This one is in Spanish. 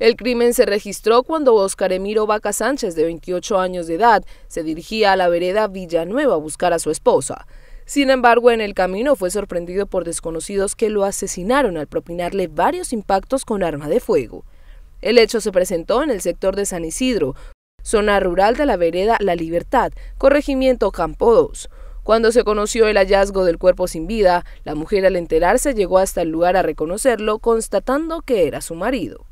El crimen se registró cuando Oscar Emiro Vaca Sánchez, de 28 años de edad, se dirigía a la vereda Villanueva a buscar a su esposa. Sin embargo, en el camino fue sorprendido por desconocidos que lo asesinaron al propinarle varios impactos con arma de fuego. El hecho se presentó en el sector de San Isidro, zona rural de la vereda La Libertad, corregimiento Campo 2. Cuando se conoció el hallazgo del cuerpo sin vida, la mujer al enterarse llegó hasta el lugar a reconocerlo, constatando que era su marido.